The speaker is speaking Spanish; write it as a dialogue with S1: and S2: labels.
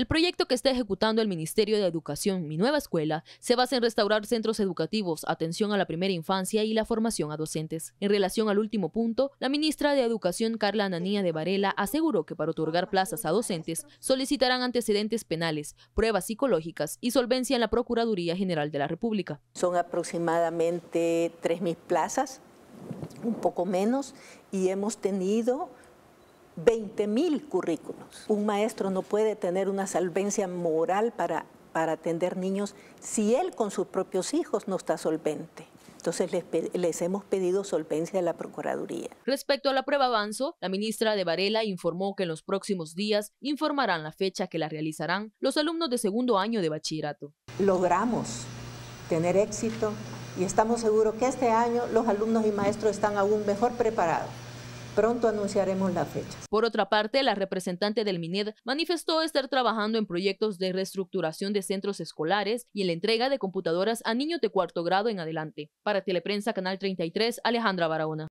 S1: El proyecto que está ejecutando el Ministerio de Educación Mi Nueva Escuela se basa en restaurar centros educativos, atención a la primera infancia y la formación a docentes. En relación al último punto, la ministra de Educación Carla Ananía de Varela aseguró que para otorgar plazas a docentes solicitarán antecedentes penales, pruebas psicológicas y solvencia en la Procuraduría General de la República.
S2: Son aproximadamente 3.000 plazas, un poco menos, y hemos tenido 20.000 currículos. Un maestro no puede tener una solvencia moral para, para atender niños si él con sus propios hijos no está solvente. Entonces les, les, hemos pedido solvencia a la Procuraduría.
S1: Respecto a la prueba avanzo, la ministra de Varela informó que en los próximos días informarán la fecha que la realizarán los alumnos de segundo año de bachillerato.
S2: Logramos tener éxito y estamos seguros que este año los alumnos y maestros están aún mejor preparados Pronto anunciaremos la fecha.
S1: Por otra parte, la representante del MINED manifestó estar trabajando en proyectos de reestructuración de centros escolares y en la entrega de computadoras a niños de cuarto grado en adelante. Para Teleprensa Canal 33, Alejandra Barahona.